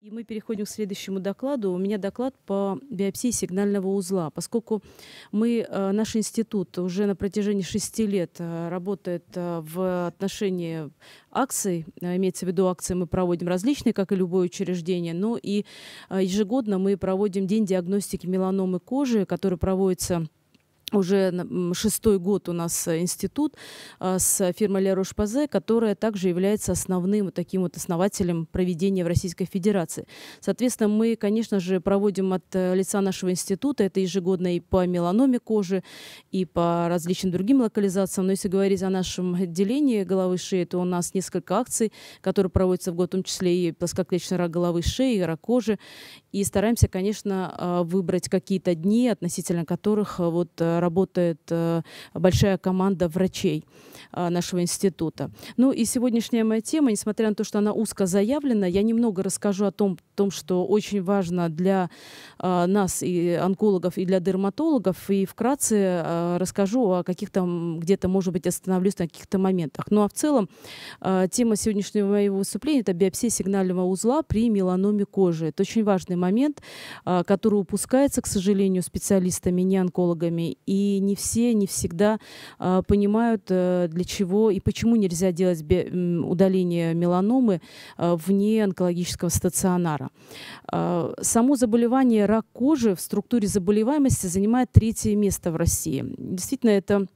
И мы переходим к следующему докладу. У меня доклад по биопсии сигнального узла. Поскольку мы, э, наш институт уже на протяжении шести лет э, работает э, в отношении акций, имеется в виду акции мы проводим различные, как и любое учреждение, но и ежегодно мы проводим День диагностики меланомы кожи, который проводится уже шестой год у нас э, институт э, с фирмой Ле Пазе, которая также является основным таким вот основателем проведения в Российской Федерации. Соответственно, мы, конечно же, проводим от э, лица нашего института, это ежегодно и по меланоме кожи, и по различным другим локализациям. Но если говорить о нашем отделении головы шеи, то у нас несколько акций, которые проводятся в год, в том числе и плоскоклеточный рак головы шеи, и рак кожи. И стараемся, конечно, выбрать какие-то дни, относительно которых вот Э, работает э, большая команда врачей э, нашего института. Ну и сегодняшняя моя тема, несмотря на то, что она узко заявлена, я немного расскажу о том, о том что очень важно для нас и онкологов, и для дерматологов, и вкратце расскажу о каких-то, где-то, может быть, остановлюсь на каких-то моментах. Ну а в целом тема сегодняшнего моего выступления – это биопсия сигнального узла при меланоме кожи. Это очень важный момент, который упускается, к сожалению, специалистами, не онкологами и не все, не всегда э, понимают, э, для чего и почему нельзя делать удаление меланомы э, вне онкологического стационара. Э, само заболевание рак кожи в структуре заболеваемости занимает третье место в России. Действительно, это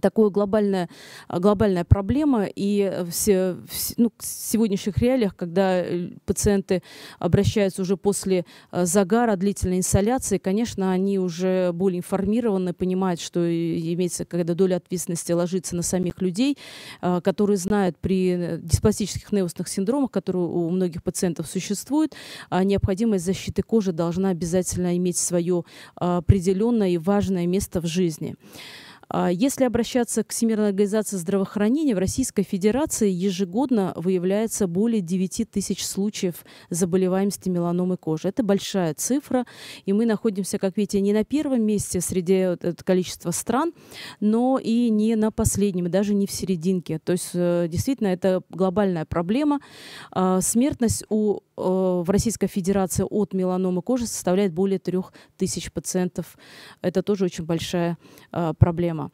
такое глобальная, глобальная проблема. И э, все, все, ну, в сегодняшних реалиях, когда э, пациенты обращаются уже после э, загара, длительной инсоляции, конечно, они уже более информированы, понимают, что имеется когда доля ответственности ложится на самих людей, а, которые знают при диспластических неостных синдромах, которые у многих пациентов существуют, а необходимость защиты кожи должна обязательно иметь свое а, определенное и важное место в жизни. А если обращаться к Всемирной организации здравоохранения, в Российской Федерации ежегодно выявляется более 9 тысяч случаев заболеваемости меланомой кожи. Это большая цифра, и мы находимся, как видите, не на первом месте среди э, количества стран, но и не на последнем, и даже не в серединке. То есть э, действительно это глобальная проблема. А смертность у Э, в Российской Федерации от меланомы кожи составляет более 3000 пациентов. Это тоже очень большая э, проблема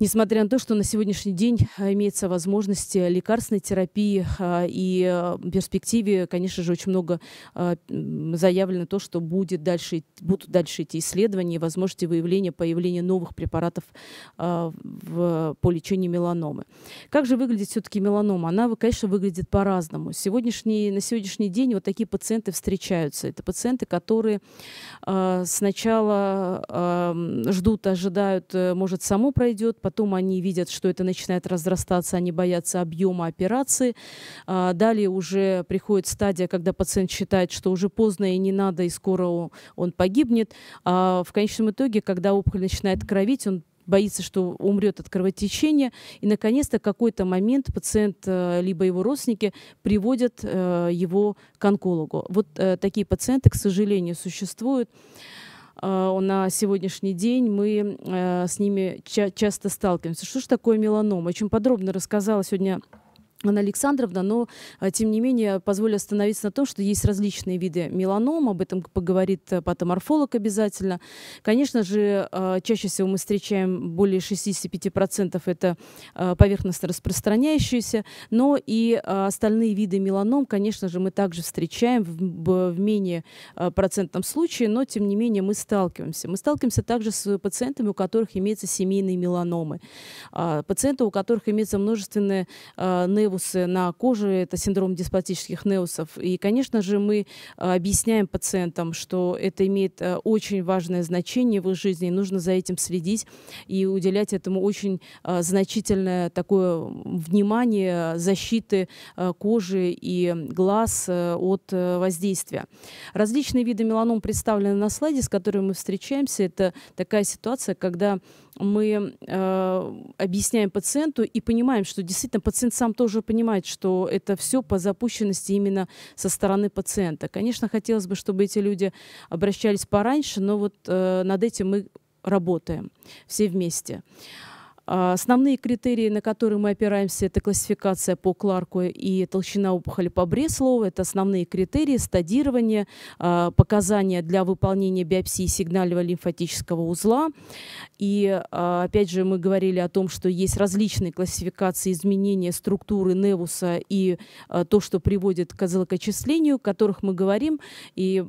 несмотря на то, что на сегодняшний день э, имеется возможность лекарственной терапии э, и э, в перспективе, конечно же, очень много заявлено то, что будет дальше, будут дальше эти исследования и возможности выявления, появления новых препаратов в, по лечению меланомы. Как же выглядит все-таки меланома? Она, конечно, выглядит по-разному. Сегодняшний, на сегодняшний день вот такие пациенты встречаются. Это пациенты, которые сначала ждут, ожидают, может, само пройдет потом они видят, что это начинает разрастаться, они боятся объема операции. А, далее уже приходит стадия, когда пациент считает, что уже поздно и не надо, и скоро он погибнет. А в конечном итоге, когда опухоль начинает кровить, он боится, что умрет от кровотечения. И, наконец-то, какой-то момент пациент, э, либо его родственники, приводят э, его к онкологу. Вот э, такие пациенты, к сожалению, существуют. Э, на сегодняшний день мы э, с ними ча часто сталкиваемся. Что же такое меланома? Очень подробно рассказала сегодня Анна Александровна, но, а, тем не менее, позволю остановиться на том, что есть различные виды меланом, об этом поговорит э, патоморфолог обязательно. Конечно же, а, чаще всего мы встречаем более 65% это а, поверхностно распространяющиеся, но и остальные виды меланом, конечно же, мы также встречаем в, менее процентном случае, но, тем не менее, мы сталкиваемся. Мы сталкиваемся также с пациентами, у которых имеются семейные меланомы, пациенты, у которых имеются множественные нево неусы на коже, это синдром дисплатических неусов. И, конечно же, мы а, объясняем пациентам, что это имеет э, очень важное значение в их жизни, и нужно за этим следить и уделять этому очень а, значительное такое внимание защиты э, кожи и глаз э, от воздействия. Различные виды меланом представлены на слайде, с которыми мы встречаемся. Это такая ситуация, когда мы э, объясняем пациенту и понимаем, что действительно пациент сам тоже понимает, что это все по запущенности именно со стороны пациента. Конечно, хотелось бы, чтобы эти люди обращались пораньше, но вот э, над этим мы работаем все вместе. А, основные критерии, на которые мы опираемся, это классификация по Кларку и толщина опухоли по Бреслову. Это основные критерии стадирования, а, показания для выполнения биопсии сигнального лимфатического узла. И а, опять же мы говорили о том, что есть различные классификации изменения структуры невуса и то, что приводит к злокочислению, о которых мы говорим. И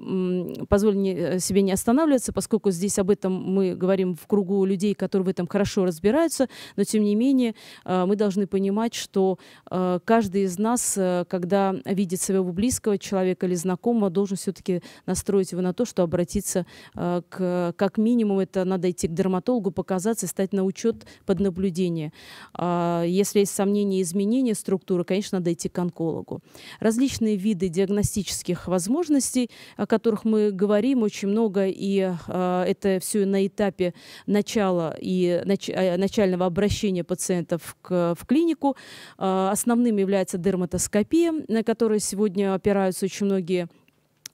позволь э, себе не останавливаться, поскольку здесь об этом мы говорим в кругу людей, которые в этом хорошо разбираются вернуться, но тем не менее э, мы должны понимать, что э, каждый из нас, э, когда видит своего близкого человека или знакомого, должен все-таки настроить его на то, что обратиться к, как минимум, это надо идти к дерматологу, показаться, стать на учет под наблюдение. А, если есть сомнения изменения структуры, конечно, надо идти к онкологу. Различные виды диагностических возможностей, о которых мы говорим, очень много, и это все на этапе начала и нач, начального индивидуального обращения пациентов к, в клинику. А, основным является дерматоскопия, на которую сегодня опираются очень многие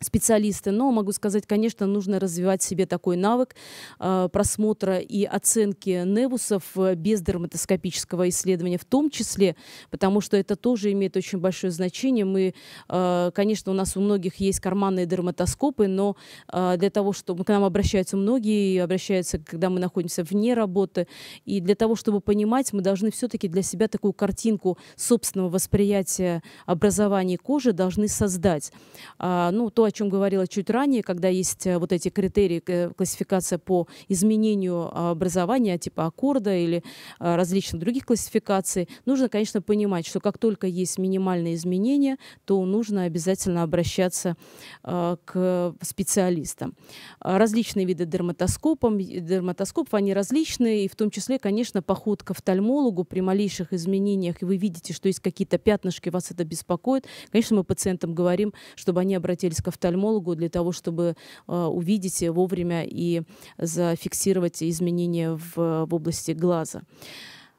специалисты, но могу сказать, конечно, нужно развивать себе такой навык э, просмотра и оценки невусов э, без дерматоскопического исследования в том числе, потому что это тоже имеет очень большое значение. Мы, э, конечно, у нас у многих есть карманные дерматоскопы, но э, для того, чтобы к нам обращаются многие, обращаются, когда мы находимся вне работы, и для того, чтобы понимать, мы должны все-таки для себя такую картинку собственного восприятия образования кожи должны создать. А, ну, то, о чем говорила чуть ранее, когда есть э, вот эти критерии, э, классификация по изменению а, образования, типа аккорда или а, различных других классификаций, нужно, конечно, понимать, что как только есть минимальные изменения, то нужно обязательно обращаться а, к специалистам. Различные виды дерматоскопов, дерматоскопов, они различные, и в том числе, конечно, поход к офтальмологу при малейших изменениях, и вы видите, что есть какие-то пятнышки, вас это беспокоит, конечно, мы пациентам говорим, чтобы они обратились к офтальмологу, офтальмологу для того, чтобы э, увидеть вовремя и зафиксировать изменения в, в области глаза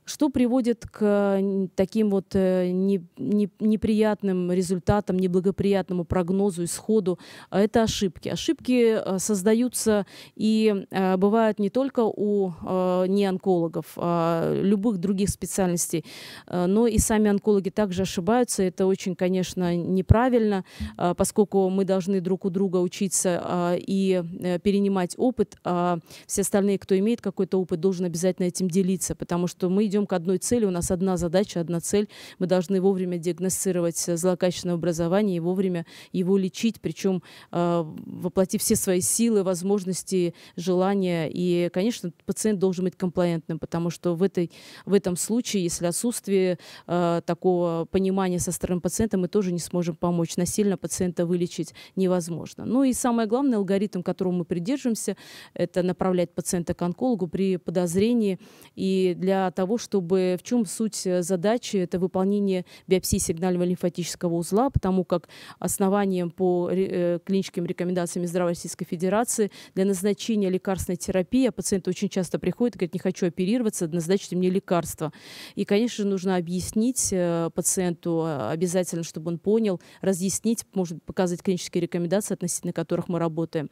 что приводит к э, таким вот э, не, не, неприятным результатам, неблагоприятному прогнозу, исходу, а это ошибки. Ошибки э, создаются и бывают не только у неонкологов, а любых других специальностей, но и сами онкологи также ошибаются. Это очень, конечно, неправильно, поскольку мы должны друг у друга учиться а, и перенимать опыт, а все остальные, кто имеет какой-то опыт, должен обязательно этим делиться, потому что мы идем к одной цели, у нас одна задача, одна цель. Мы должны вовремя диагностировать э, злокачественное образование и вовремя его лечить, причем э, воплотив все свои силы, возможности, желания. И, конечно, пациент должен быть комплаентным, потому что в, этой, в этом случае, если отсутствие э, такого понимания со стороны пациента, мы тоже не сможем помочь. Насильно пациента вылечить невозможно. Ну и самое главное, алгоритм, которому мы придерживаемся, это направлять пациента к онкологу при подозрении и для того, чтобы в чем суть э, задачи, это выполнение биопсии сигнального лимфатического узла, потому как основанием по э, клиническим рекомендациям Здравоохранения Российской Федерации для назначения лекарственной терапии, а пациенты очень часто приходят и говорят, не хочу оперироваться, назначьте мне лекарство. И, конечно, нужно объяснить э, пациенту а, обязательно, чтобы он понял, разъяснить, может показать клинические рекомендации, относительно которых мы работаем.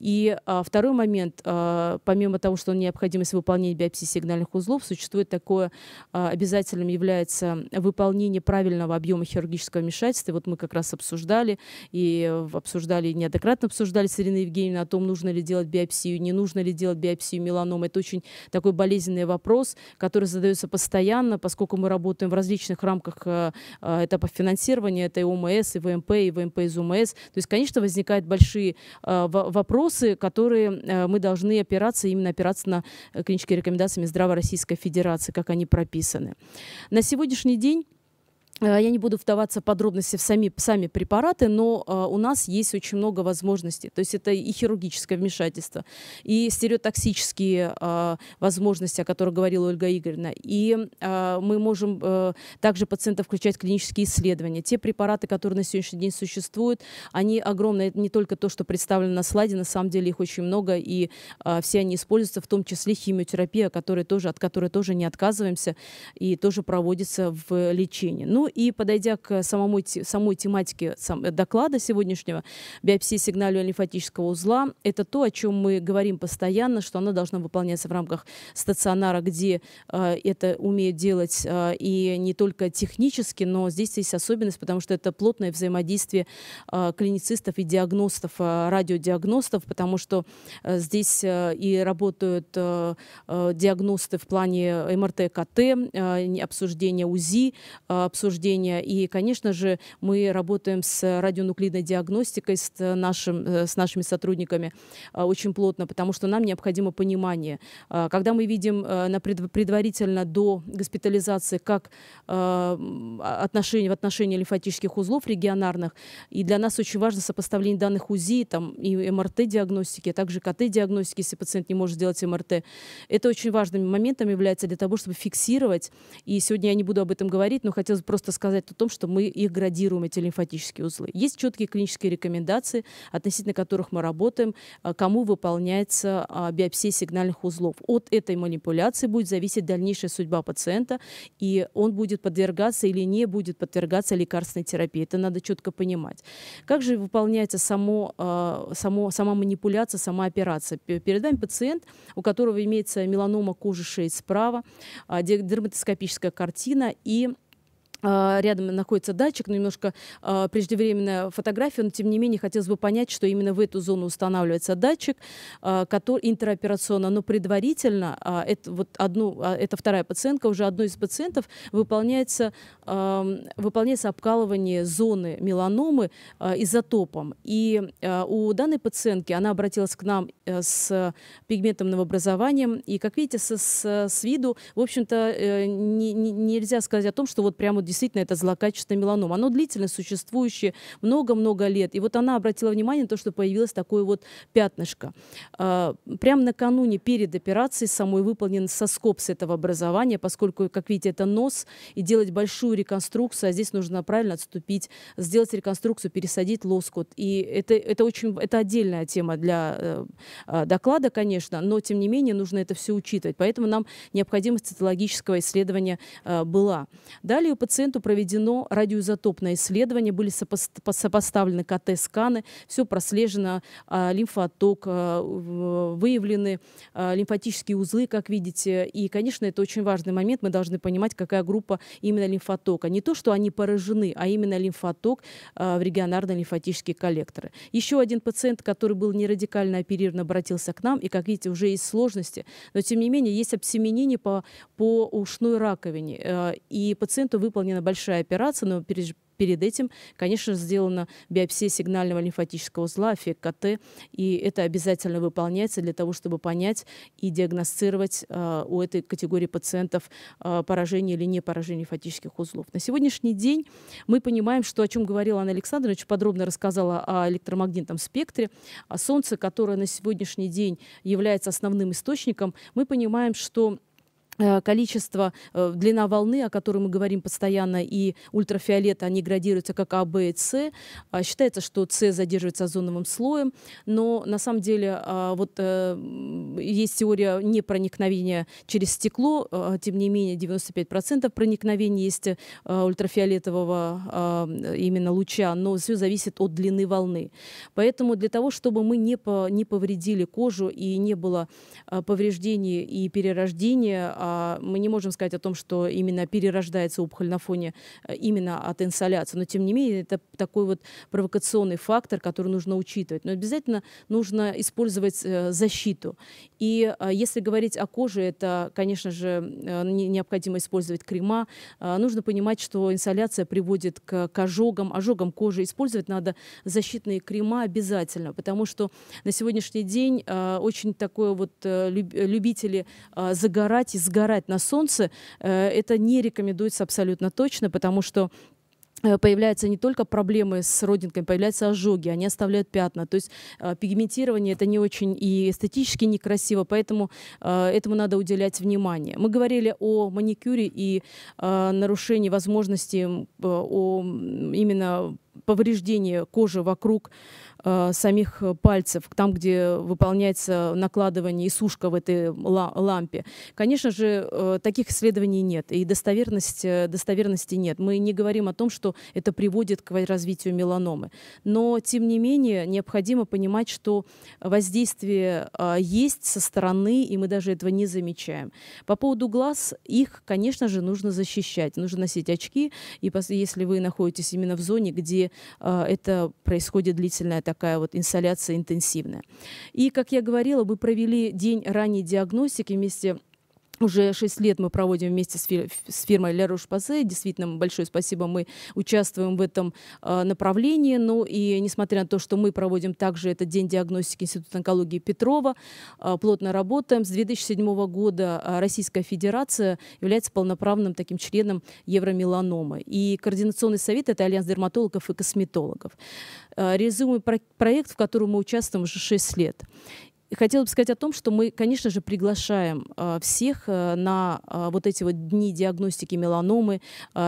И а, второй момент, помимо того, что необходимость выполнения биопсии сигнальных узлов, существует так какое а, обязательным является выполнение правильного объема хирургического вмешательства. вот мы как раз обсуждали и э, обсуждали, неоднократно обсуждали с Ириной Евгеньевной о том, нужно ли делать биопсию, не нужно ли делать биопсию меланомы. Это очень такой болезненный вопрос, который задается постоянно, поскольку мы работаем в различных рамках э, э, этапов финансирования, это и ОМС, и ВМП, и ВМП из ОМС. То есть, конечно, возникают большие вопросы, которые мы должны опираться, именно опираться на клинические рекомендации Минздрава Российской Федерации как они прописаны. На сегодняшний день Э, я не буду вдаваться в подробности в сами, сами препараты, но э, у нас есть очень много возможностей. То есть это и хирургическое вмешательство, и стереотоксические э, возможности, о которых говорила Ольга Игоревна. И э, мы можем э, также пациента включать в клинические исследования. Те препараты, которые на сегодняшний день существуют, они огромные. Это не только то, что представлено на слайде, на самом деле их очень много, и э, все они используются, в том числе химиотерапия, которая тоже, от которой тоже не отказываемся и тоже проводится в лечении. Ну и подойдя к самому, самой тематике э, доклада сегодняшнего, биопсии сигналио-лимфатического узла, это то, о чем мы говорим постоянно, что она должна выполняться в рамках стационара, где э, это умеют делать э, и не только технически, но здесь есть особенность, потому что это плотное взаимодействие э, клиницистов и диагностов, э, радиодиагностов, потому что э, здесь э, и работают э, э, диагносты в плане МРТ-КТ, э, э обсуждения УЗИ, э, обсуждения возбуждения. И, конечно же, мы работаем с радионуклидной диагностикой, с, э, нашим, э, с нашими сотрудниками э, очень плотно, потому что нам необходимо понимание. Когда мы видим на предварительно до госпитализации, как а, отношение в отношении лимфатических узлов регионарных, и для нас очень важно сопоставление данных УЗИ там, и МРТ-диагностики, а также КТ-диагностики, если пациент не может делать МРТ. Это очень важным моментом является для того, чтобы фиксировать. И сегодня я не буду об этом говорить, но хотелось просто просто сказать о том, что мы их градируем, эти лимфатические узлы. Есть четкие клинические рекомендации, относительно которых мы работаем, а, кому выполняется а, биопсия сигнальных узлов. От этой манипуляции будет зависеть дальнейшая судьба пациента, и он будет подвергаться или не будет подвергаться лекарственной терапии. Это надо четко понимать. Как же выполняется само, а, само, сама манипуляция, сама операция? Перед нами пациент, у которого имеется меланома кожи шеи справа, дерматоскопическая картина и а, рядом находится датчик, но немножко э, преждевременная фотография, но тем не менее хотелось бы понять, что именно в эту зону устанавливается датчик, э, который интероперационно, но предварительно э, это вот одну, это вторая пациентка, уже одной из пациентов выполняется, э, выполняется обкалывание зоны меланомы э, изотопом. И э, у данной пациентки она обратилась к нам э, с пигментным новообразованием и как видите, со с, с виду, в общем-то, э, не, не, нельзя сказать о том, что вот прямо действительно это злокачественная меланома. Оно длительно существующее, много-много лет. И вот она обратила внимание на то, что появилось такое вот пятнышко. А, прямо накануне перед операцией самой выполнен соскоб с этого образования, поскольку, как видите, это нос, и делать большую реконструкцию, а здесь нужно правильно отступить, сделать реконструкцию, пересадить лоскут. И это, это очень, это отдельная тема для э, а, доклада, конечно, но, тем не менее, нужно это все учитывать. Поэтому нам необходимость цитологического исследования э, была. Далее у пациента пациенту проведено радиоизотопное исследование, были сопо- сопоставлены КТ-сканы, все прослежено, а, лимфоток, а, выявлены а, лимфатические узлы, как видите. И, конечно, это очень важный момент, мы должны понимать, какая группа именно лимфотока. Не то, что они поражены, а именно лимфоток в регионарные лимфатические коллекторы. Еще один пациент, который был не радикально оперирован, обратился к нам, и, как видите, уже есть сложности, но, тем не менее, есть обсеменение по, по ушной раковине, э, и пациенту выполнено выполнена большая операция, но перед, перед этим, конечно, сделана биопсия сигнального лимфатического узла, ФКТ, и это обязательно выполняется для того, чтобы понять и диагностировать э, у этой категории пациентов э, поражение или не поражение лимфатических узлов. На сегодняшний день мы понимаем, что, о чем говорила Анна Александровна, очень подробно рассказала о электромагнитном спектре, о Солнце, которое на сегодняшний день является основным источником, мы понимаем, что Э, количество, э, длина волны, о которой мы говорим постоянно, и ультрафиолет, они градируются как А, Б и С. А, считается, что С задерживается озоновым слоем, но на самом деле а, вот э, есть теория непроникновения через стекло, а, тем не менее 95% проникновения есть ультрафиолетового именно луча, но все зависит от длины волны. Поэтому для того, чтобы мы не, не повредили кожу и не было повреждений и перерождения, а, мы не можем сказать о том, что именно перерождается опухоль на фоне а, именно от инсоляции. Но, тем не менее, это такой вот провокационный фактор, который нужно учитывать. Но обязательно нужно использовать э, защиту. И а, если говорить о коже, это, конечно же, э, необходимо использовать крема. Нужно понимать, что инсоляция приводит к ожогам, ожогам кожи. Использовать надо защитные крема обязательно, потому что на сегодняшний день очень такое вот э, любители загорать и сгорать сгорать на солнце, э, это не рекомендуется абсолютно точно, потому что э, появляются не только проблемы с родинками, появляются ожоги, они оставляют пятна. То есть э, пигментирование это не очень и эстетически некрасиво, поэтому этому надо уделять внимание. Мы говорили о маникюре и нарушении возможности о именно повреждение кожи вокруг э, самих э, пальцев, там, где выполняется накладывание и сушка в этой лампе. Конечно же, э, таких исследований нет, и достоверности э, достоверности нет. Мы не говорим о том, что это приводит к развитию меланомы. Но, тем не менее, необходимо понимать, что воздействие есть со стороны, и мы даже этого не замечаем. По поводу глаз, их, конечно же, нужно защищать. Нужно носить очки, и если вы находитесь именно в зоне, где это происходит длительное так такая вот инсоляция интенсивная. И, как я говорила, мы провели день ранней диагностики вместе с уже шесть лет мы проводим вместе с, фирмой «Ля Действительно, большое спасибо, мы участвуем в этом а, направлении. Ну и несмотря на то, что мы проводим также этот день диагностики Института онкологии Петрова, а, плотно работаем. С 2007 года а, Российская Федерация является полноправным таким членом Евромеланомы. И Координационный совет – это альянс дерматологов и косметологов. Э, реализуемый проект, в котором мы участвуем уже шесть лет. И хотела бы сказать о том, что мы, конечно же, приглашаем э, всех э, на э, вот эти вот дни диагностики меланомы,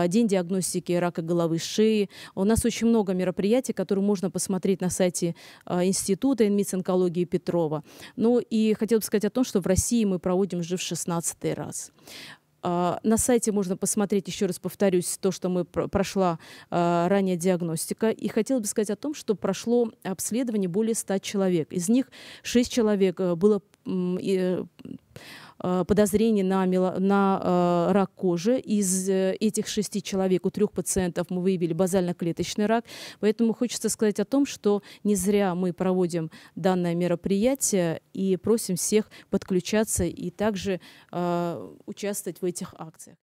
день диагностики рака головы шеи. У нас очень много мероприятий, которые можно посмотреть на сайте Института инмиц онкологии Петрова. Ну и хотела бы сказать о том, что в России мы проводим уже в 16 раз. А, на сайте можно посмотреть, еще раз повторюсь, то, что мы прошла а, ранее диагностика. И хотела бы сказать о том, что прошло обследование более 100 человек. Из них 6 человек э, было э, Э, подозрений на, мело, на э, рак кожи. Из э, этих шести человек у трех пациентов мы выявили базально-клеточный рак. Поэтому хочется сказать о том, что не зря мы проводим данное мероприятие и просим всех подключаться и также участвовать в этих акциях.